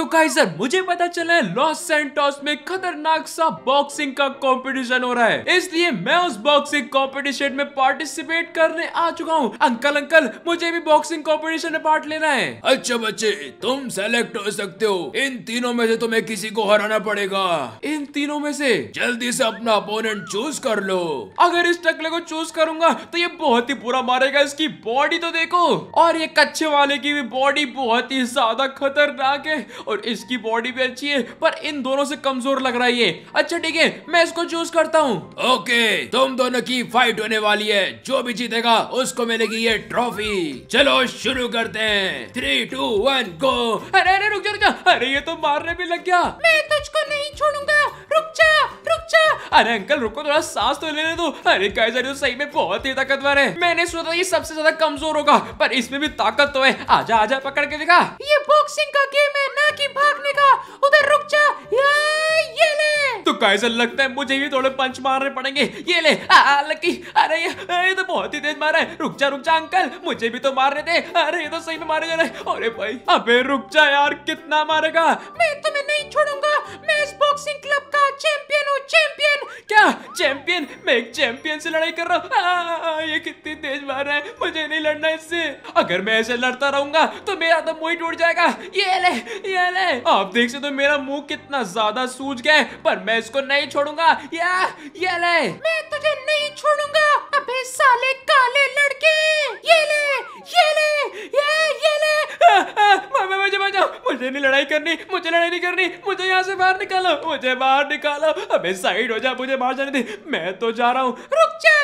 तो काइजर मुझे पता चला है लॉस सेंटोस में खतरनाक सा बॉक्सिंग का कंपटीशन हो रहा है इसलिए मैं उस बॉक्सिंग कंपटीशन में पार्टिसिपेट करने आ चुका हूँ अंकल अंकल मुझे भी बॉक्सिंग कंपटीशन में पार्ट लेना है अच्छा बच्चे तुम सेलेक्ट हो सकते हो इन तीनों में से तुम्हें किसी को हराना पड़ेगा इन तीनों में से जल्दी से अपना अपोनेंट चूज कर लो अगर इस टकले को चूज करूंगा तो ये बहुत ही बुरा मारेगा इसकी बॉडी तो देखो और ये कच्चे वाले की भी बॉडी बहुत ही ज्यादा खतरनाक है और इसकी बॉडी भी अच्छी है पर इन दोनों से कमजोर लग रहा है ये अच्छा ठीक है मैं इसको चूज करता हूँ ओके तुम दोनों की फाइट होने वाली है जो भी जीतेगा उसको मिलेगी ये ट्रॉफी चलो शुरू करते हैं थ्री टू वन गो अरे अरे रुक जा अरे ये तो मारने भी लग गया मैं तुझको नहीं छोड़ूंगा रुक जा रुक जा अरे अंकल रुको थोड़ा सांस तो लेने दो अरे कैसे तो सही में बहुत ही ताकतवर है मैंने सोचा ये सबसे ज्यादा कमजोर होगा पर इसमें भी ताकत तो है आजा आजा पकड़ के दिखा ये बॉक्सिंग का गेम है कि भागने का उधर रुक जा यहाँ तो कैसे लगता है मुझे भी थोड़े पंच मारने पड़ेंगे ये ले आ, लकी अरे ये, तो बहुत ही तेज मारा है रुक जा रुक जा अंकल मुझे भी तो मारने दे अरे ये तो सही में मारे जा रहे है अरे भाई अबे रुक जा यार कितना मारेगा मैं तुम्हें नहीं छोड़ूंगा मैं इस बॉक्सिंग क्लब का चैंपियन हूँ चैंपियन क्या चैंपियन मैं एक चैंपियन से लड़ाई कर रहा हूँ ये कितनी तेज मार रहा है मुझे नहीं लड़ना इससे अगर मैं ऐसे लड़ता रहूंगा तो मेरा तो मुंह टूट जाएगा ये ले ये ले आप देख सकते हो मेरा मुंह कितना ज्यादा सूज गया है पर मैं इसको नहीं छोड़ूंगा या ये ले मैं तुझे नहीं छोड़ूंगा अबे साले काले लड़के ये ले ये ले ये ये ले आ, आ, मुझे बचाओ मुझे नहीं लड़ाई करनी मुझे लड़ाई नहीं करनी मुझे यहाँ से बाहर निकालो मुझे बाहर निकालो अबे साइड हो जा मुझे बाहर जाने दे मैं तो जा रहा हूँ रुक जा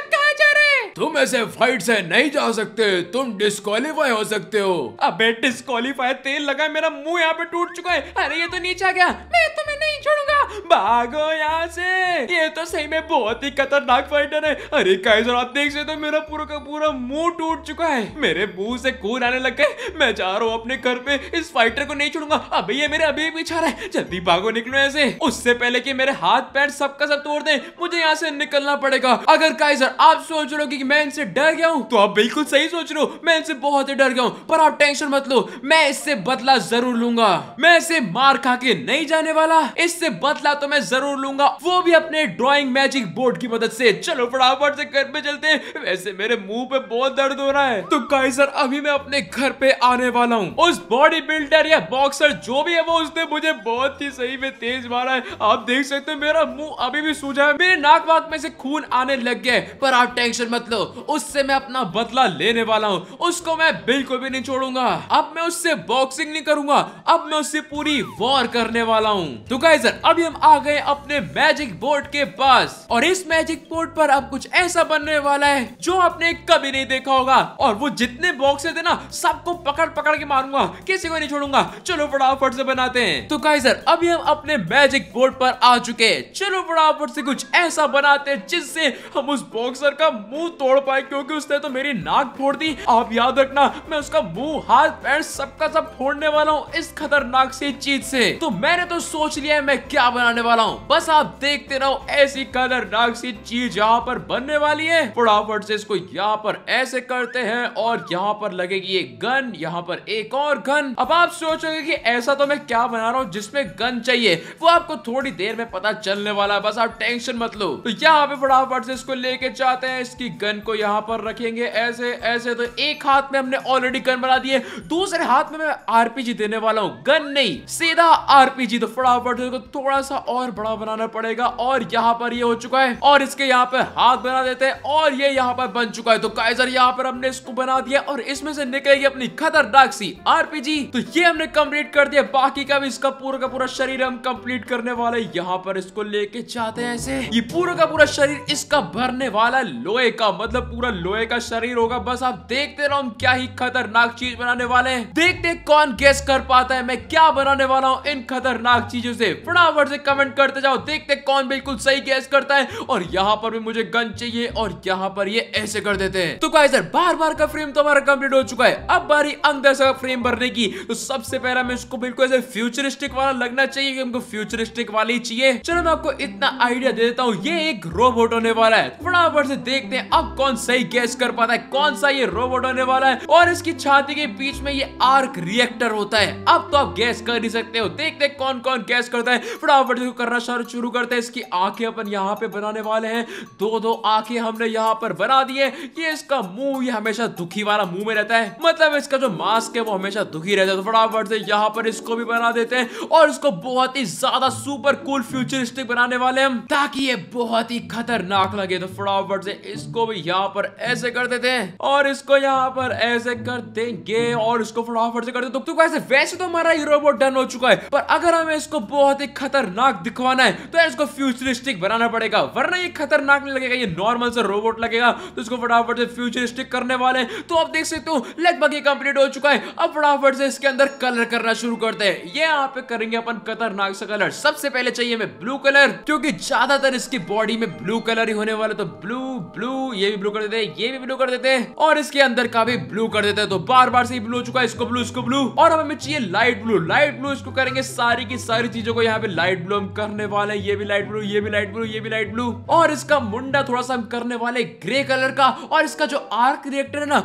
तुम ऐसे फाइट से नहीं जा सकते तुम डिस्कालीफाई हो सकते हो अबे डिस्कालीफाई तेल लगा मेरा मुंह यहाँ पे टूट चुका है अरे ये तो नीचे आ गया मैं तुम्हें नहीं छोड़ूंगा भागो यहाँ से ये तो सही में बहुत ही खतरनाक फाइटर है अरे काइजर आप देख सकते हो मेरा पूरा का पूरा मुंह टूट चुका है मेरे मुंह से खून आने लग गए मैं जा रहा हूँ अपने घर पे इस फाइटर को नहीं छोड़ूंगा अबे ये मेरे अभी पीछे आ रहा है जल्दी भागो निकलो ऐसे उससे पहले की मेरे हाथ पैर सबका सब तोड़ दे मुझे यहाँ से निकलना पड़ेगा अगर काइजर आप सोच रहे हो कि मैं इनसे डर गया हूँ तो आप बिल्कुल सही सोच रहे हो मैं इनसे बहुत ही डर गया हूँ पर आप टेंशन मत लो मैं इससे बदला जरूर लूंगा मैं इसे मार खा के नहीं जाने वाला इससे बदला तो मैं जरूर लूंगा वो भी अपने ड्रॉइंग मैजिक बोर्ड की मदद से चलो फटाफट से घर पे चलते हैं वैसे मेरे मुंह पे बहुत दर्द हो रहा है तो सर अभी मैं अपने घर पे आने वाला हूँ उस बॉडी बिल्डर या बॉक्सर जो भी है वो उसने मुझे बहुत ही सही में तेज मारा है आप देख सकते हो मेरा मुंह अभी भी सूझा है मेरे नाक वाक में से खून आने लग गया है पर आप टेंशन मत लो दो उससे मैं अपना बदला लेने वाला हूँ उसको मैं बिल्कुल भी नहीं छोड़ूंगा अब मैं उससे बॉक्सिंग नहीं करूंगा अब मैं उससे पूरी वॉर करने वाला हूँ तो गाइजर अभी हम आ गए अपने मैजिक बोर्ड के पास और इस मैजिक बोर्ड पर अब कुछ ऐसा बनने वाला है जो आपने कभी नहीं देखा होगा और वो जितने बॉक्स थे ना सबको पकड़ पकड़ के मारूंगा किसी को नहीं छोड़ूंगा चलो फटाफट से बनाते हैं तो गाइजर अभी हम अपने मैजिक बोर्ड पर आ चुके हैं चलो फटाफट से कुछ ऐसा बनाते हैं जिससे हम उस बॉक्सर का मुंह तोड़ पाए क्योंकि उसने तो मेरी नाक फोड़ दी आप याद रखना मैं उसका मुंह हाथ पैर सबका सब फोड़ने वाला हूँ इस खतरनाक सी चीज से तो मैंने तो सोच लिया मैं क्या बनाने वाला हूँ बस आप देखते रहो ऐसी खतरनाक सी चीज यहाँ पर बनने वाली है फटाफट से इसको यहाँ पर ऐसे करते हैं और यहाँ पर लगेगी एक गन यहाँ पर एक और गन अब आप सोचोगे की ऐसा तो मैं क्या बना रहा हूँ जिसमे गन चाहिए वो आपको थोड़ी देर में पता चलने वाला है बस आप टेंशन मत लो तो यहाँ पे फटाफट से इसको लेके जाते हैं इसकी गन को यहाँ पर रखेंगे ऐसे ऐसे तो एक हाथ में हमने ऑलरेडी गन बना दिए दूसरे हाथ में मैं आरपीजी देने वाला हूँ गन नहीं सीधा आरपीजी तो फटाफट को थोड़ा सा और बड़ा बनाना पड़ेगा और यहाँ पर ये यह हो चुका है और इसके यहाँ पर हाथ बना देते हैं और ये यहाँ पर बन चुका है तो काइजर यहाँ पर हमने इसको बना दिया और इसमें से निकलेगी अपनी खतरनाक सी आरपीजी तो ये हमने कम्प्लीट कर दिया बाकी का भी इसका पूरा का पूरा शरीर हम कम्प्लीट करने वाले यहाँ पर इसको लेके जाते हैं ऐसे ये पूरा का पूरा शरीर इसका भरने वाला लोहे का मतलब पूरा लोहे का शरीर होगा बस आप देखते रहो हम क्या ही खतरनाक चीज बनाने वाले हैं देखते कौन गेस कर पाता है मैं क्या बनाने वाला हूँ इन खतरनाक चीजों से फटाफट से कमेंट करते जाओ देखते कौन बिल्कुल सही गैस करता है और यहाँ पर भी मुझे गन चाहिए और यहाँ पर ये ऐसे कर देते हैं तो गाइस बार बार का फ्रेम तो हमारा कम्प्लीट हो चुका है अब बारी अंदर से फ्रेम भरने की तो सबसे पहले मैं इसको बिल्कुल ऐसे फ्यूचरिस्टिक वाला लगना चाहिए कि हमको फ्यूचरिस्टिक वाली चाहिए चलो मैं आपको इतना आइडिया दे देता हूँ ये एक रोबोट होने वाला है फटाफट से देखते हैं अब अब कौन सही गैस कर पाता है कौन सा ये रोबोट होने वाला है और इसकी छाती के बीच में ये आर्क रिएक्टर होता है अब तो आप गैस कर नहीं सकते हो देखते कौन कौन गैस करता है फटाफट इसको करना शुरू करते हैं इसकी आंखें अपन यहाँ पे बनाने वाले हैं दो दो आंखें हमने यहाँ पर बना दी है ये इसका मुंह ये हमेशा दुखी वाला मुंह में रहता है मतलब इसका जो मास्क है वो हमेशा दुखी रहता है तो फटाफट से यहाँ पर इसको भी बना देते हैं और इसको बहुत ही ज्यादा सुपर कूल फ्यूचरिस्टिक बनाने वाले हम ताकि ये बहुत ही खतरनाक लगे तो फटाफट से इसको भी यहाँ पर ऐसे कर देते हैं और इसको यहाँ पर ऐसे कर देंगे और इसको फटाफट से कर दे तो, ऐसे वैसे तो हमारा ये रोबोट डन हो चुका है पर अगर हमें इसको बहुत ही खतरनाक दिखवाना है तो इसको फ्यूचरिस्टिक बनाना पड़ेगा वरना ये खतरनाक नहीं लगेगा ये नॉर्मल सा रोबोट लगेगा तो इसको फटाफट से फ्यूचरिस्टिक करने वाले तो आप देख सकते हो लगभग ये कंप्लीट हो चुका है अब फटाफट से इसके अंदर कलर करना शुरू करते हैं ये यहाँ पे करेंगे अपन खतरनाक सा कलर सबसे पहले चाहिए हमें ब्लू कलर क्योंकि ज्यादातर इसकी बॉडी में ब्लू कलर ही होने वाला तो ब्लू ब्लू ये ये भी ब्लू कर देते हैं ये भी ब्लू कर देते हैं और इसके अंदर का भी ब्लू कर देते हैं तो बार बार से ही ब्लू चुका है इसको ब्लू इसको ब्लू और हमें चाहिए लाइट ब्लू लाइट ब्लू इसको करेंगे सारी की सारी चीजों को यहाँ पे लाइट ब्लू हम करने वाले ये भी लाइट ब्लू ये भी लाइट ब्लू ये भी लाइट ब्लू और इसका मुंडा थोड़ा सा हम करने वाले ग्रे कलर का और इसका जो आर्क रिएक्टर है ना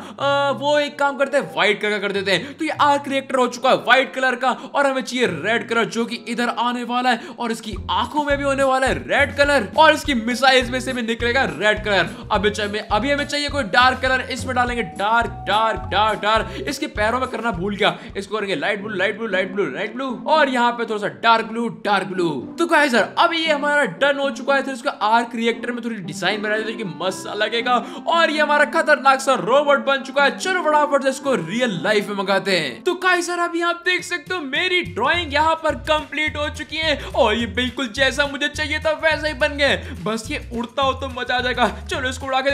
वो एक काम करते हैं व्हाइट कलर कर देते हैं तो ये आर्क रिएक्टर हो चुका है व्हाइट कलर का और हमें चाहिए रेड कलर जो कि इधर आने वाला है और इसकी आंखों में भी होने वाला है रेड कलर और इसकी मिसाइल में से भी निकलेगा रेड कलर अब चाहे में अभी हमें चाहिए कोई डार्क कलर इसमें डालेंगे डार्क डार्क डार्क डार्क इसके पैरों में करना भूल गया इसको करेंगे light blue light blue light blue light blue और यहाँ पे थोड़ा सा डार्क ब्लू डार्क ब्लू तो कहा सर अब ये हमारा डन हो चुका है इसका आर्क रिएक्टर में थोड़ी डिजाइन बना देते मस्त लगेगा और ये हमारा खतरनाक सा रोबोट बन चुका है चलो फटाफट से इसको रियल लाइफ में मंगाते हैं तो कहा सर अभी आप देख सकते हो मेरी ड्रॉइंग यहाँ पर कंप्लीट हो चुकी है और ये बिल्कुल जैसा मुझे चाहिए था वैसा ही बन गए बस ये उड़ता हो तो मजा आ जाएगा चलो इसको उड़ा के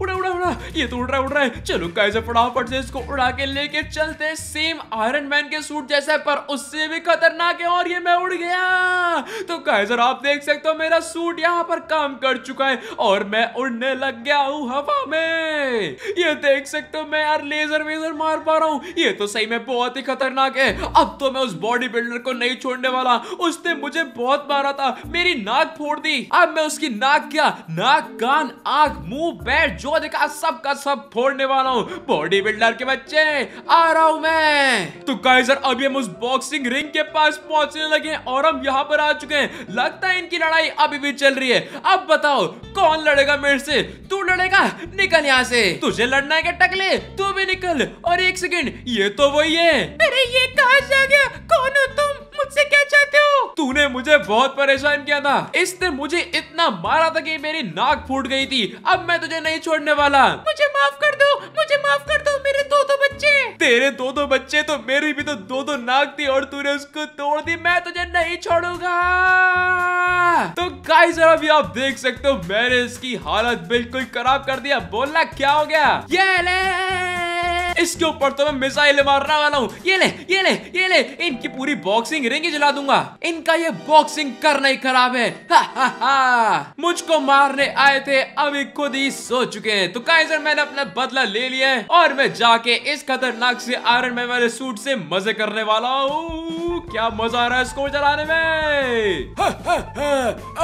una, una, ये तो उड़ रहा है उड़ रहा है चलो गाइस फटाफट से इसको उड़ा के लेके चलते सेम आयरन मैन के सूट जैसा पर उससे भी खतरनाक है और ये मैं उड़ गया तो कैसे आप देख सकते हो मेरा सूट यहाँ पर काम कर चुका है और मैं उड़ने लग गया हूँ हवा में ये देख सकते हो मैं यार लेजर वेजर मार पा रहा हूँ ये तो सही में बहुत ही खतरनाक है अब तो मैं उस बॉडी बिल्डर को नहीं छोड़ने वाला उसने मुझे बहुत मारा था मेरी नाक फोड़ दी अब मैं उसकी नाक क्या नाक कान आग मुंह पैर जो देखा सबका सब फोड़ने वाला हूँ बॉडी बिल्डर के बच्चे आ रहा हूँ मैं तो गाइजर अभी हम उस बॉक्सिंग रिंग के पास पहुंचने लगे और हम यहाँ पर आ चुके हैं लगता है इनकी लड़ाई अभी भी चल रही है अब बताओ कौन लड़ेगा मेरे से तू लड़ेगा निकल यहाँ से तुझे लड़ना है क्या टकले तू भी निकल और एक सेकेंड ये तो वही है अरे ये कहा जा गया कौन हो तुम मुझसे क्या तूने मुझे बहुत परेशान किया था इसने मुझे इतना मारा था कि मेरी नाक फूट गई थी अब मैं तुझे नहीं छोड़ने वाला मुझे माफ कर दो मुझे माफ कर दो मेरे दो दो बच्चे तेरे दो दो बच्चे तो मेरी भी तो दो दो नाक थी और तूने उसको तोड़ दी मैं तुझे नहीं छोड़ूंगा तो गाइस अभी आप देख सकते हो मैंने इसकी हालत बिल्कुल खराब कर दिया बोलना क्या हो गया ये ले इसके ऊपर तो मैं मिसाइल मारने वाला हूँ ये ले ये ले ये ले इनकी पूरी बॉक्सिंग रिंग जला दूंगा इनका ये बॉक्सिंग करना ही खराब है मुझको मारने आए थे अभी खुद ही सो चुके हैं तो कैसे मैंने अपना बदला ले लिया है और मैं जाके इस खतरनाक से आयरन मैन वाले सूट से मजे करने वाला हूँ क्या मजा आ रहा है इसको चलाने में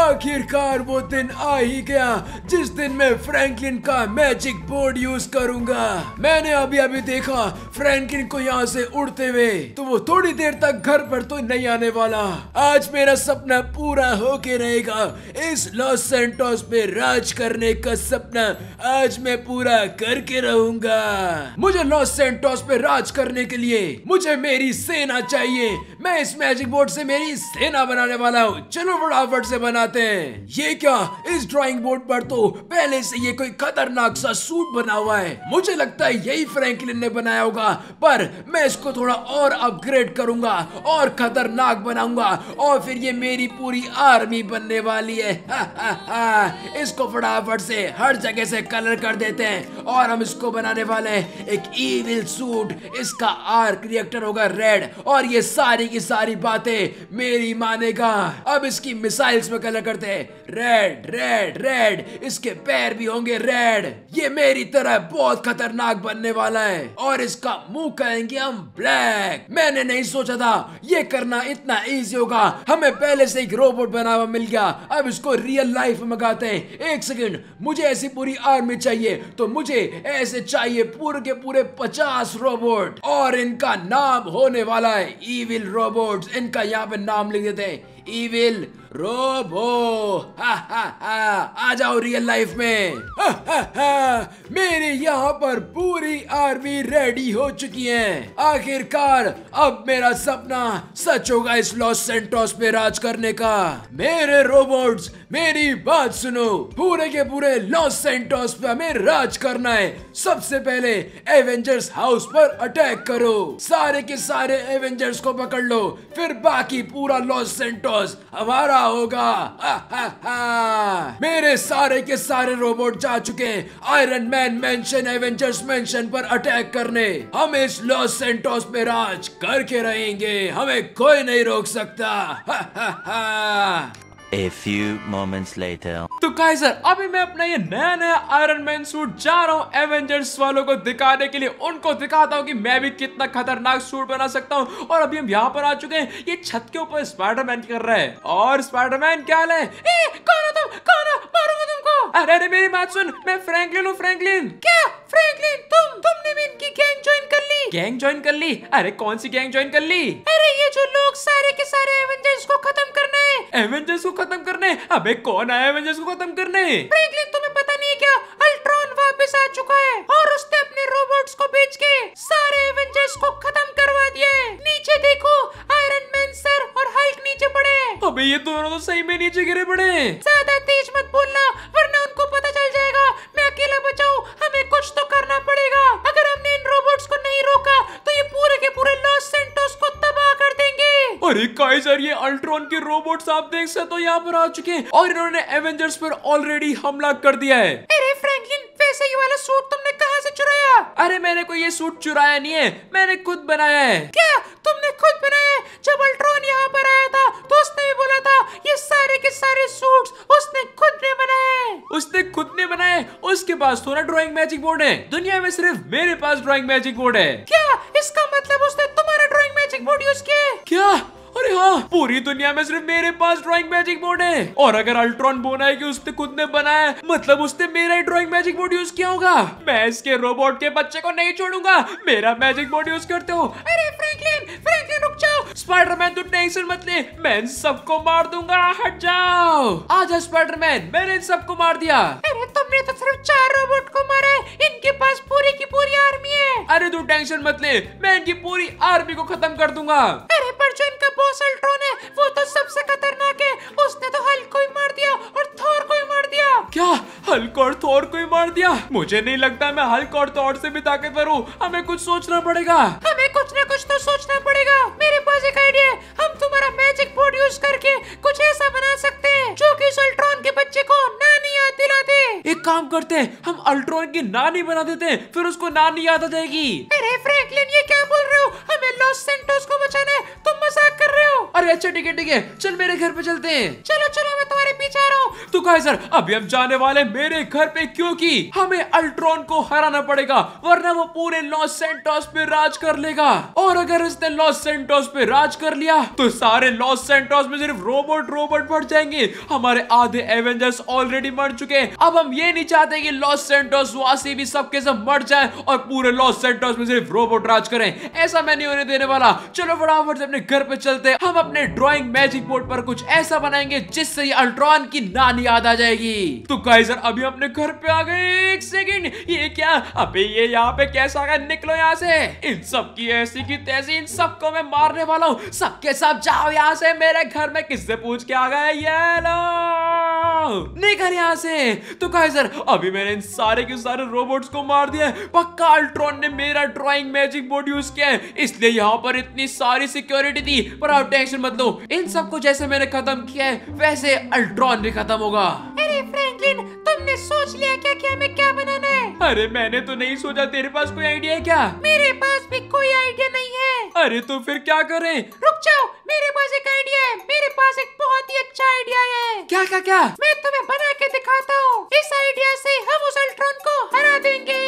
आखिरकार वो दिन आ ही गया जिस दिन मैं फ्रैंकलिन का मैजिक बोर्ड यूज करूंगा मैंने अभी अभी भी देखा फ्रैंकलिन को यहाँ से उड़ते हुए तो वो थोड़ी देर तक घर पर तो नहीं आने वाला आज मेरा सपना पूरा होके रहेगा इस लॉस सेंटोस पे राज करने का सपना आज मैं पूरा करके रहूंगा मुझे लॉस सेंटोस पे राज करने के लिए मुझे मेरी सेना चाहिए मैं इस मैजिक बोर्ड से मेरी सेना बनाने वाला हूँ चलो फटाफट से बनाते हैं ये क्या इस ड्राइंग बोर्ड पर तो पहले से ये कोई खतरनाक सा सूट बना हुआ है मुझे लगता है यही फ्रैंकलिन एलियन ने बनाया होगा पर मैं इसको थोड़ा और अपग्रेड करूंगा और खतरनाक बनाऊंगा और फिर ये मेरी पूरी आर्मी बनने वाली है हा, हा, हा। इसको फटाफट से हर जगह से कलर कर देते हैं और हम इसको बनाने वाले हैं एक ईविल सूट इसका आर्क रिएक्टर होगा रेड और ये सारी की सारी बातें मेरी मानेगा अब इसकी मिसाइल्स में कलर करते हैं रेड रेड रेड इसके पैर भी होंगे रेड ये मेरी तरह बहुत खतरनाक बनने वाला है है और इसका मुंह कहेंगे हम ब्लैक मैंने नहीं सोचा था ये करना इतना इजी होगा हमें पहले से एक रोबोट बना हुआ मिल गया अब इसको रियल लाइफ में गाते हैं एक सेकंड मुझे ऐसी पूरी आर्मी चाहिए तो मुझे ऐसे चाहिए पूरे के पूरे पचास रोबोट और इनका नाम होने वाला है ईविल रोबोट इनका यहाँ पे नाम लिख देते हैं ईविल रोबो हा हा हा आ जाओ रियल लाइफ में हा मेरे यहाँ पर पूरी आर्मी रेडी हो चुकी है आखिरकार अब मेरा सपना सच होगा इस लॉस सेंटोस पे राज करने का मेरे रोबोट्स मेरी बात सुनो पूरे के पूरे लॉस सेंटोस पे हमें राज करना है सबसे पहले एवेंजर्स हाउस पर अटैक करो सारे के सारे एवेंजर्स को पकड़ लो फिर बाकी पूरा लॉस सेंटोस हमारा क्या होगा मेरे सारे के सारे रोबोट जा चुके हैं Iron Man mansion Avengers mansion पर अटैक करने हम इस लॉस सेंटोस में राज करके रहेंगे हमें कोई नहीं रोक सकता A few moments later. तो काय सर अभी मैं अपना ये नया नया आयरन मैन सूट जा रहा हूँ एवेंजर्स वालों को दिखाने के लिए उनको दिखाता हूँ कि मैं भी कितना खतरनाक सूट बना सकता हूँ और अभी हम यहाँ पर आ चुके हैं ये छत के ऊपर स्पाइडरमैन कर रहा है और स्पाइडरमैन क्या हाल है ए, कौन हो तुम कौन हो मारूंगा तुमको अरे अरे मेरी बात सुन मैं फ्रैंकलिन हूँ फ्रैंकलिन क्या फ्रैंकलिन तुम तुमने भी इनकी गैंग ज्वाइन कर ली गैंग ज्वाइन कर ली अरे कौन सी गैंग ज्वाइन कर ली अरे ये जो लोग सारे के सारे एवेंजर्स को खत्म करना है एवेंजर्स को खत्म करने अबे कौन आया एवेंजर्स को खत्म करने फ्रैंकलिन तुम्हें पता नहीं क्या अल्ट्रॉन वापस आ चुका है और उसने अपने रोबोट्स को बेच के सारे एवेंजर्स को खत्म करवा दिया है नीचे देखो आयरन मैन सर और हल्क नीचे पड़े अबे ये दोनों तो सही में नीचे गिरे पड़े ज्यादा तेज मत बोलना अंदर ये अल्ट्रॉन के रोबोट्स आप देख सकते हो तो यहाँ पर आ चुके हैं और इन्होंने एवेंजर्स पर ऑलरेडी हमला कर दिया है अरे फ्रैंकलिन वैसे ये वाला सूट तुमने कहाँ से चुराया अरे मैंने कोई ये सूट चुराया नहीं है मैंने खुद बनाया है क्या तुमने खुद बनाया है जब अल्ट्रॉन यहाँ पर आया था तो उसने भी बोला था ये सारे के सारे सूट्स उसने खुद ने बनाए उसने खुद ने बनाए उसके पास थोड़ा ड्रॉइंग मैजिक बोर्ड है दुनिया में सिर्फ मेरे पास ड्रॉइंग मैजिक बोर्ड है क्या इसका मतलब उसने तुम्हारा ड्रॉइंग मैजिक बोर्ड यूज किया क्या अरे हाँ पूरी दुनिया में सिर्फ मेरे पास ड्रॉइंग मैजिक बोर्ड है और अगर अल्ट्रॉन बोना है कि उसने खुद ने बनाया मतलब उसने मेरा ही ड्रॉइंग मैजिक बोर्ड यूज किया होगा मैं इसके रोबोट के बच्चे को नहीं छोड़ूंगा मेरा मैजिक बोर्ड यूज करते हो अरे फ्रैंकलिन फ्रैंकलिन रुक जाओ स्पाइडरमैन तू टेंशन मत ले मैं सबको मार दूंगा हट जाओ आजा स्पाइडरमैन मैंने इन सबको मार दिया अरे तुमने तो सिर्फ चार रोबोट को मारा है इनके पास पूरी की पूरी आर्मी है अरे तू टेंशन मत ले मैं इनकी पूरी आर्मी को खत्म कर दूंगा अरे पर जो इनका बॉस सल्ट्रॉन है वो तो सबसे खतरनाक है उसने तो हल्क को ही मार दिया और थोर को ही मार दिया क्या हल्क और थोर को ही मार दिया मुझे नहीं लगता मैं हल्क और थोर से भी ताकतवर हूँ हमें कुछ सोचना पड़ेगा हमें कुछ ना कुछ तो सोचना पड़ेगा मेरे पास एक आइडिया हम तुम्हारा मैजिक बोर्ड यूज करके कुछ ऐसा बना सकते हैं जो कि अल्ट्रॉन के बच्चे को नानी याद दिला दे एक काम करते हैं हम अल्ट्रॉन की नानी बना देते हैं फिर उसको नानी याद आ जाएगी अच्छा ठीक है ठीक है चल मेरे घर पे चलते हैं चलो चलो चुका है सर अभी हम जाने वाले मेरे घर पे क्योंकि हमें अल्ट्रॉन को हराना पड़ेगा वरना वो पूरे लॉस सेंटोस पे राज कर लेगा और अगर उसने लॉस सेंटोस पे राज कर लिया तो सारे लॉस सेंटोस में सिर्फ रोबोट रोबोट मर जाएंगे हमारे आधे एवेंजर्स ऑलरेडी मर चुके अब हम ये नहीं चाहते कि लॉस सेंटोस वासी भी सबके सब मर जाए और पूरे लॉस सेंटोस में सिर्फ रोबोट राज करें ऐसा मैं नहीं होने देने वाला चलो फटाफट से अपने घर पे चलते हम अपने ड्रॉइंग मैजिक बोर्ड पर कुछ ऐसा बनाएंगे जिससे अल्ट्रॉन की नानी आ बात आ जाएगी तो गाइस अभी अपने घर पे आ गए एक सेकंड ये क्या अबे ये यहाँ पे कैसा आ गया निकलो यहाँ से इन सब की ऐसी की तैसी इन सबको मैं मारने वाला हूँ सबके सब जाओ यहाँ से मेरे घर में किससे पूछ के आ गए ये लो निकल यहाँ से तो गाइस अभी मैंने इन सारे के सारे रोबोट्स को मार दिया पक्का अल्ट्रॉन ने मेरा ड्रॉइंग मैजिक बोर्ड यूज किया है इसलिए यहाँ पर इतनी सारी सिक्योरिटी थी पर आप टेंशन मत लो इन सबको जैसे मैंने खत्म किया है वैसे अल्ट्रॉन भी खत्म होगा होगा अरे फ्रैंकलिन तुमने सोच लिया क्या कि हमें क्या बनाना है अरे मैंने तो नहीं सोचा तेरे पास कोई आइडिया है क्या मेरे पास भी कोई आइडिया नहीं है अरे तो फिर क्या करें रुक जाओ मेरे पास एक आइडिया है मेरे पास एक बहुत ही अच्छा आइडिया है क्या क्या क्या मैं तुम्हें बना के दिखाता हूँ इस आइडिया से हम उस अल्ट्रॉन को हरा देंगे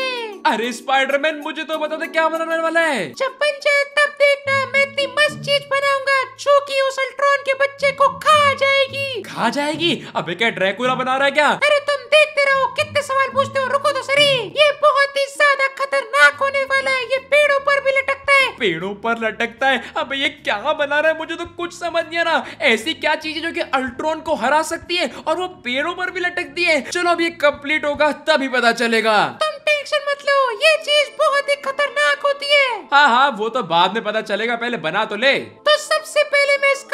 अरे स्पाइडरमैन मुझे तो बता दे क्या बनाने वाला है जब बन जाए तब देखना मैं इतनी मस्त चीज बनाऊंगा जो की उस अल्ट्रॉन के बच्चे को खा जाएगी खा जाएगी अबे क्या ड्रैकुला बना रहा है क्या अरे तुम देखते रहो कितने सवाल पूछते हो रुको तो सरी ये बहुत ही ज्यादा खतरनाक होने वाला है ये पेड़ों पर भी लटकता है पेड़ों पर लटकता है अब ये क्या बना रहा है मुझे तो कुछ समझ नहीं आ रहा ऐसी क्या चीज है जो कि अल्ट्रॉन को हरा सकती है और वो पेड़ों पर भी लटकती है चलो अब ये कम्प्लीट होगा तभी पता चलेगा तुम टेंशन मत लो ये चीज बहुत ही खतरनाक होती है हाँ हाँ वो तो बाद में पता चलेगा पहले बना तो ले तो सबसे पहले मैं इस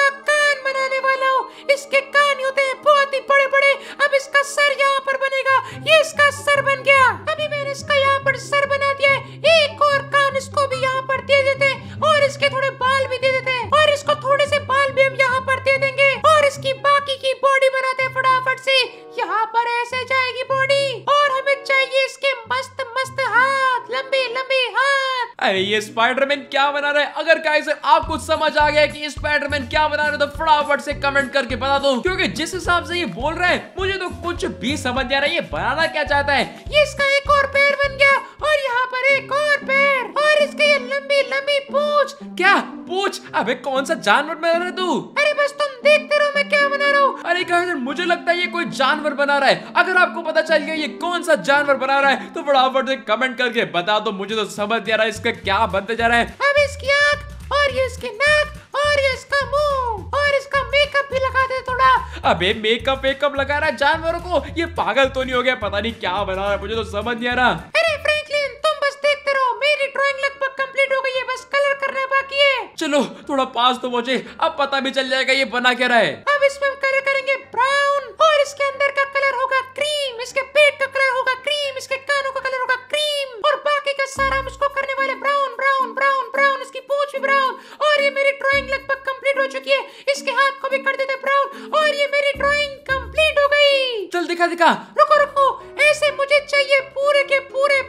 ये स्पाइडरमैन क्या बना रहे अगर कैसे आपको समझ आ गया कि स्पाइडरमैन क्या बना रहे तो फटाफट से कमेंट करके बता दो क्योंकि जिस हिसाब से ये बोल रहे हैं मुझे तो कुछ भी समझ नहीं आ रहा ये बनाना क्या चाहता है ये इसका एक और पेड़ बन गया और यहाँ पर एक और पेड़ और इसका ये लंबी लंबी पूछ क्या पूछ अबे कौन सा जानवर बना रहे तू मुझे लगता है ये कोई जानवर बना रहा है अगर आपको पता चल गया ये कौन सा जानवर बना रहा है तो फटाफट से कमेंट करके बता दो मुझे तो समझ नहीं आ रहा है इसका क्या बनते जा रहा है अब इसकी आँख और ये इसकी नाक और ये इसका मुंह और इसका मेकअप भी लगा दे थोड़ा अबे मेकअप वेकअप लगा रहा है जानवरों को ये पागल तो नहीं हो गया पता नहीं क्या बना रहा है मुझे तो समझ नहीं आ रहा अरे फ्रेंकली किए चलो थोड़ा पास तो पहुँचे अब पता भी चल जाएगा ये बना क्या रहा है अब इसमें कलर करेंगे ब्राउन और इसके अंदर का कलर होगा क्रीम इसके पेट का कलर होगा क्रीम इसके कानों का कलर होगा क्रीम और बाकी का सारा हम इसको करने वाले ब्राउन ब्राउन ब्राउन ब्राउन इसकी पूछ भी ब्राउन और ये मेरी ड्रॉइंग लगभग कम्प्लीट हो चुकी है इसके हाथ को भी कर देते ब्राउन और ये मेरी ड्रॉइंग कम्प्लीट हो गयी चल दिखा दिखा रुको रुको ऐसे मुझे चाहिए पूरे के पूरे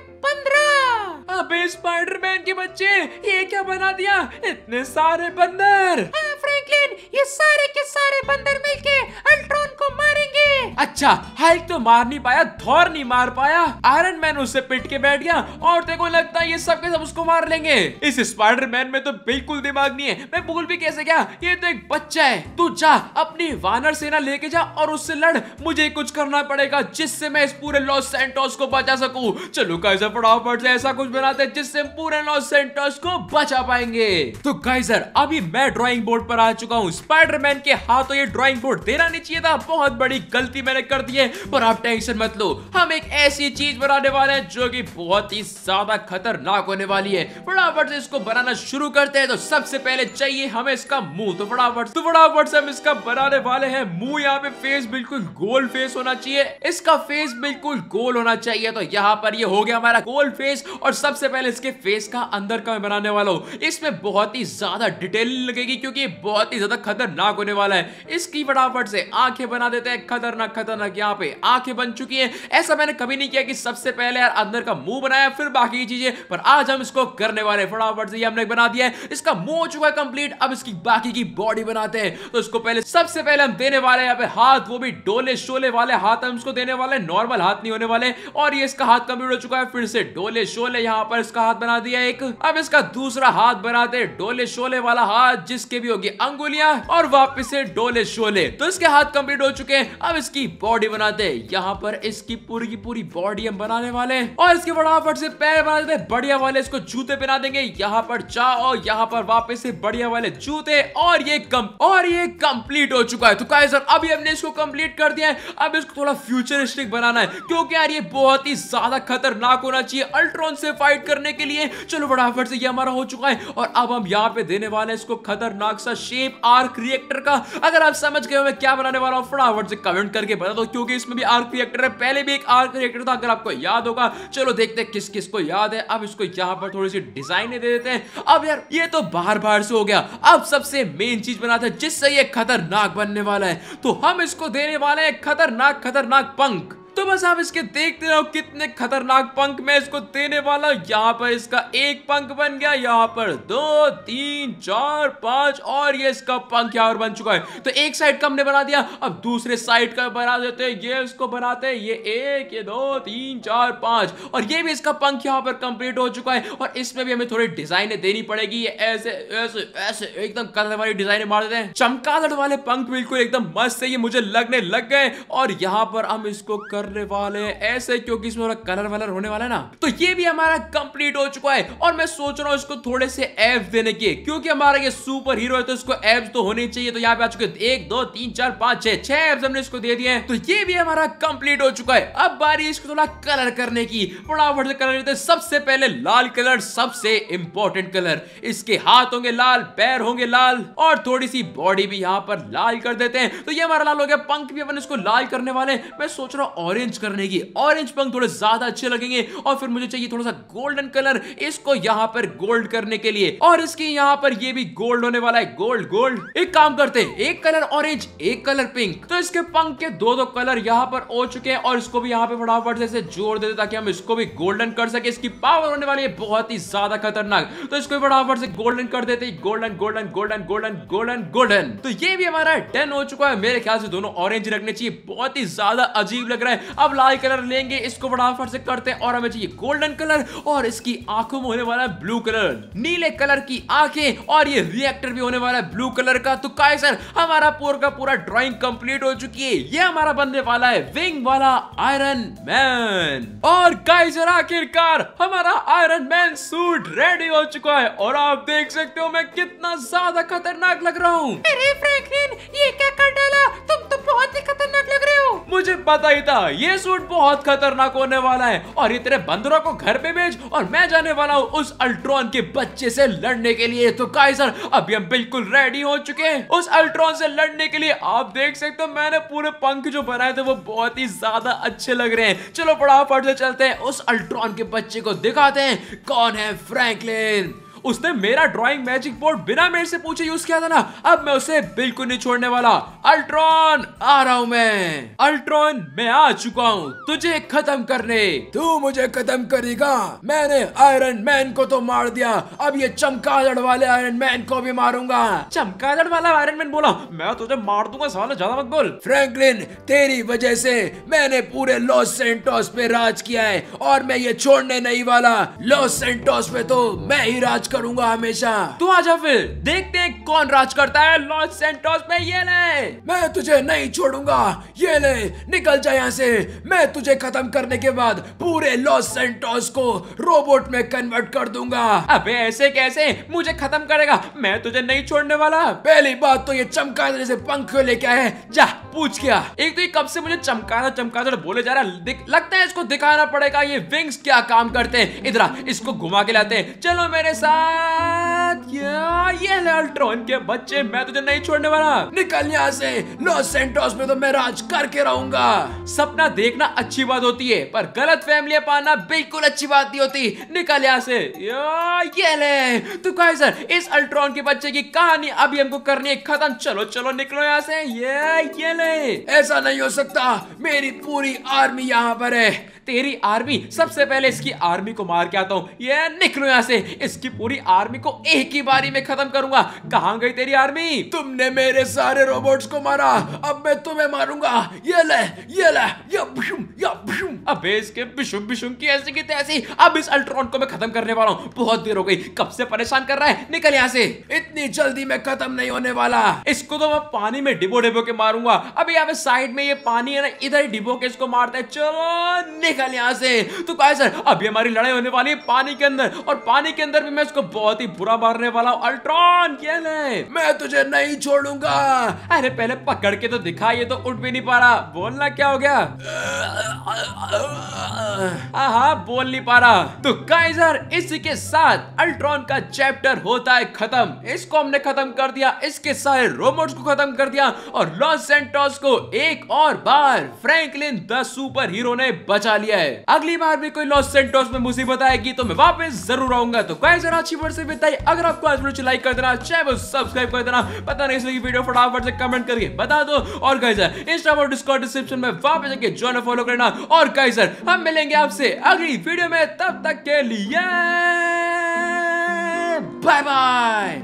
हाँ, अबे स्पाइडरमैन के बच्चे ये क्या बना दिया इतने सारे बंदर हाँ फ्रैंकलिन ये सारे के सारे बंदर मिलके अल्ट्रॉन को मारेंगे अच्छा हाइक तो मार नहीं पाया थॉर नहीं मार पाया आयरन मैन उससे पिट के बैठ गया और देखो लगता है ये सब के सब उसको मार लेंगे इस स्पाइडर मैन में तो बिल्कुल दिमाग नहीं है मैं बोल भी कैसे गया ये तो एक बच्चा है तू जा अपनी वानर सेना लेके जा और उससे लड़ मुझे कुछ करना पड़ेगा जिससे मैं इस पूरे लॉस सेंटोस को बचा सकूं चलो गाइजर फटाफट से ऐसा कुछ बनाते हैं जिससे पूरे लॉस सेंटोस को बचा पाएंगे तो गाइजर अभी मैं ड्राइंग बोर्ड पर आ चुका हूँ स्पाइडर मैन के हाथों ये ड्राइंग बोर्ड देना नहीं चाहिए था बहुत बड़ी गलती गलती मैंने कर दी है पर आप टेंशन मत लो हम एक ऐसी चीज बनाने वाले हैं जो कि बहुत ही ज्यादा खतरनाक होने वाली है फटाफट से इसको बनाना शुरू करते हैं तो सबसे पहले चाहिए हमें इसका मुंह तो फटाफट तो फटाफट से हम इसका बनाने वाले हैं मुंह यहाँ पे फेस बिल्कुल गोल फेस होना चाहिए इसका फेस बिल्कुल गोल होना चाहिए तो यहाँ पर ये हो गया हमारा गोल फेस और सबसे पहले इसके फेस का अंदर का मैं बनाने वाला हूँ इसमें बहुत ही ज्यादा डिटेल लगेगी क्योंकि बहुत ही ज्यादा खतरनाक होने वाला है इसकी फटाफट से आंखें बना देते हैं खतरनाक खतरनाक खतरनाक यहाँ पे आंखें बन चुकी हैं ऐसा मैंने कभी नहीं किया कि सबसे पहले यार अंदर का मुंह बनाया फिर बाकी की चीजें पर आज हम इसको करने वाले फटाफट से हमने बना दिया है इसका मुंह हो चुका है कंप्लीट अब इसकी बाकी की बॉडी बनाते हैं तो इसको पहले सबसे पहले हम देने वाले यहाँ पे हाथ वो भी डोले शोले वाले हाथ हम इसको देने वाले नॉर्मल हाथ नहीं होने वाले और ये इसका हाथ कंप्लीट हो चुका है फिर से डोले शोले यहाँ पर इसका हाथ बना दिया एक अब इसका दूसरा हाथ बनाते डोले शोले वाला हाथ जिसके भी होगी अंगुलिया और वापिस से डोले शोले तो इसके हाथ कंप्लीट हो चुके हैं अब इसकी बॉडी बनाते यहाँ पर इसकी पूरी की पूरी बॉडी हम बनाने वाले और इसके फटाफट से पैर बना देते बढ़िया वाले इसको जूते पहना देंगे यहाँ पर चा और यहाँ पर वापस से बढ़िया वाले जूते और ये कम और ये कंप्लीट हो चुका है तो गाइस सर अभी हमने इसको कंप्लीट कर दिया है अब इसको थोड़ा फ्यूचरिस्टिक बनाना है क्योंकि यार ये बहुत ही ज्यादा खतरनाक होना चाहिए अल्ट्रॉन से फाइट करने के लिए चलो फटाफट से ये हमारा हो चुका है और अब हम यहाँ पे देने वाले इसको खतरनाक सा शेप आर्क रिएक्टर का अगर आप समझ गए मैं क्या बनाने वाला हूँ फटाफट से कमेंट करके बता दो क्योंकि इसमें भी आर्क रिएक्टर है पहले भी एक आर्क रिएक्टर था अगर आपको याद होगा चलो देखते हैं किस किस को याद है अब इसको यहाँ पर थोड़ी सी डिजाइन दे देते हैं अब यार ये तो बाहर बाहर से हो गया अब सबसे मेन चीज बना था जिससे ये खतरनाक बनने वाला है तो हम इसको देने वाले हैं खतरनाक खतरनाक पंख तो बस आप इसके देखते रहो कितने खतरनाक पंख में इसको देने वाला यहाँ पर इसका एक पंख बन गया यहाँ पर दो तीन चार पांच और ये इसका पंख यहाँ पर बन चुका है तो एक साइड का हमने बना दिया अब दूसरे साइड का बना देते हैं ये इसको बनाते हैं ये एक ये दो तीन चार पांच और ये भी इसका पंख यहाँ पर कंप्लीट हो चुका है और इसमें भी हमें थोड़ी डिजाइन देनी पड़ेगी ये ऐसे ऐसे ऐसे एकदम कलर वाली डिजाइन मार देते हैं चमकादड़ वाले पंख बिल्कुल एकदम मस्त है ये मुझे लगने लग गए और यहाँ पर हम इसको कर करने वाले ऐसे क्योंकि इसमें कलर वलर होने वाला है ना तो ये भी हमारा कंप्लीट हो चुका है और मैं सोच रहा हूँ इसको थोड़े से एप देने के क्योंकि हमारा ये सुपर हीरो है तो इसको एप्स तो होने चाहिए तो यहाँ पे आ चुके एक दो तीन चार पांच छह छह एप्स हमने इसको दे दिए तो ये भी हमारा कंप्लीट हो चुका है अब बारी इसको थोड़ा कलर करने की फटाफट से कलर देते सबसे पहले लाल कलर सबसे इंपॉर्टेंट कलर इसके हाथ होंगे लाल पैर होंगे लाल और थोड़ी सी बॉडी भी यहाँ पर लाल कर देते हैं तो ये हमारा लाल हो गया पंख भी अपन इसको लाल करने वाले मैं सोच रहा हूँ ऑरेंज करने की ऑरेंज पंख थोड़े ज्यादा अच्छे लगेंगे और फिर मुझे चाहिए थोड़ा सा गोल्डन कलर इसको यहाँ पर गोल्ड करने के लिए और इसके यहाँ पर ये भी गोल्ड होने वाला है गोल्ड गोल्ड एक काम करते हैं एक कलर ऑरेंज एक कलर पिंक तो इसके पंख के दो दो कलर यहाँ पर हो चुके हैं और इसको भी यहाँ पे फटाफट से जोड़ देते ताकि हम इसको भी गोल्डन कर सके इसकी पावर होने वाली है बहुत ही ज्यादा खतरनाक तो इसको फटाफट से गोल्डन कर देते golden golden golden golden golden golden तो ये भी हमारा डन हो चुका है मेरे ख्याल से दोनों ऑरेंज रखने चाहिए बहुत ही ज्यादा अजीब लग रहा है है अब लाल कलर लेंगे इसको फटाफट से करते हैं और हमें चाहिए गोल्डन कलर और इसकी आंखों में होने वाला है ब्लू कलर नीले कलर की आंखें और ये रिएक्टर भी होने वाला है ब्लू कलर का तो काय सर हमारा पूरा का पूरा ड्रॉइंग कंप्लीट हो चुकी है ये हमारा बनने वाला है विंग वाला आयरन मैन और काय सर आखिरकार हमारा आयरन मैन सूट रेडी हो चुका है और आप देख सकते हो मैं कितना ज्यादा खतरनाक लग रहा हूँ ये क्या कर डाला तुम तो बहुत ही खतरनाक लग रहे हो मुझे पता ही था ये सूट बहुत खतरनाक होने वाला है और इतने बंदरों को घर पे भेज और मैं जाने वाला हूँ उस अल्ट्रॉन के बच्चे से लड़ने के लिए तो काइजर अभी हम बिल्कुल रेडी हो चुके हैं उस अल्ट्रॉन से लड़ने के लिए आप देख सकते हो मैंने पूरे पंख जो बनाए थे वो बहुत ही ज्यादा अच्छे लग रहे हैं चलो फटाफट से चलते हैं उस अल्ट्रॉन के बच्चे को दिखाते हैं कौन है फ्रैंकलिन उसने मेरा ड्राइंग मैजिक बोर्ड बिना मेरे से पूछे यूज किया था ना अब मैं उसे बिल्कुल नहीं छोड़ने वाला अल्ट्रॉन आ रहा हूँ मैं अल्ट्रॉन मैं आ चुका हूँ तुझे खत्म करने तू मुझे खत्म करेगा मैंने आयरन मैन को तो मार दिया अब ये चमकादड़ वाले आयरन मैन को भी मारूंगा चमकादड़ वाला आयरन मैन बोला मैं तुझे मार दूंगा साला ज्यादा मत बोल फ्रैंकलिन तेरी वजह से मैंने पूरे लॉस सेंटोस पे राज किया है और मैं ये छोड़ने नहीं वाला लॉस सेंटोस पे तो मैं ही राज कर करूंगा हमेशा तो आजा फिर देखते हैं कौन राज करता है लॉस सेंटोस में ये ले मैं तुझे नहीं छोड़ूंगा ये ले निकल जा यहाँ से मैं तुझे खत्म करने के बाद पूरे लॉस सेंटोस को रोबोट में कन्वर्ट कर दूंगा अबे ऐसे कैसे मुझे खत्म करेगा मैं तुझे नहीं छोड़ने वाला पहली बात तो ये चमकाने से पंख लेके आए जा पूछ क्या एक तो ये कब से मुझे चमकाना चमकाना बोले जा रहा है लगता है इसको दिखाना पड़ेगा ये विंग्स क्या काम करते हैं इधर इसको घुमा के लाते हैं चलो मेरे साथ बात क्या ये अल्ट्रॉन के बच्चे मैं तुझे नहीं छोड़ने वाला निकल यहाँ से नो सेंटोस में तो मैं राज करके रहूंगा सपना देखना अच्छी बात होती है पर गलत फैमिली पाना बिल्कुल अच्छी बात नहीं होती निकल यहाँ से ये ले तू कह सर इस अल्ट्रॉन के बच्चे की कहानी अभी हमको करनी है खत्म चलो चलो निकलो यहाँ से ये ये ले ऐसा नहीं हो सकता मेरी पूरी आर्मी यहाँ पर है तेरी आर्मी सबसे पहले इसकी आर्मी को मार के आता हूँ ये निकलो यहाँ से इसकी पूरी आर्मी को एक ही बारी में खत्म करूंगा कहा गई तेरी आर्मी तुमने मेरे सारे रोबोट्स को मारा अब मैं तुम्हें मारूंगा ये ले ये ले ये भुशुं, ये भुशुं। अब इसके बिशुम बिशुम की ऐसी की तैसी अब इस अल्ट्रॉन को मैं खत्म करने वाला हूँ बहुत देर हो गई कब से परेशान कर रहा है निकल यहाँ से इतनी जल्दी मैं खत्म नहीं होने वाला इसको तो मैं पानी में डिबो डिबो के मारूंगा अभी यहाँ पे साइड में ये पानी है ना इधर डिबो के इसको मारते चलो निकल निकल यहाँ से तो कहा सर अभी हमारी लड़ाई होने वाली है पानी के अंदर और पानी के अंदर भी मैं उसको बहुत ही बुरा मारने वाला हूँ अल्ट्रॉन क्या मैं तुझे नहीं छोड़ूंगा अरे पहले पकड़ के तो दिखा ये तो उठ भी नहीं पा रहा बोलना क्या हो गया आहा बोल नहीं पा रहा तो काइजर इसी के साथ अल्ट्रॉन का चैप्टर होता है खत्म इसको हमने खत्म कर दिया इसके सारे रोबोट्स को खत्म कर दिया और लॉस सेंटोस को एक और बार फ्रैंकलिन द सुपर हीरो ने बचा लिया है अगली बार भी कोई लॉस सेंटोस में मुसीबत आएगी तो मैं वापस जरूर आऊंगा तो काइजर अच्छी वर्ष से बिताई अगर आपको आज वीडियो लाइक कर देना चैनल सब्सक्राइब कर देना पता नहीं इसलिए वीडियो फटाफट से कमेंट करके बता दो और गाइजर इंस्टा और डिस्कॉर्ड डिस्क्रिप्शन में वापस जाके ज्वाइन फॉलो करना और कई सर हम मिलेंगे आपसे अगली वीडियो में तब तक के लिए बाय बाय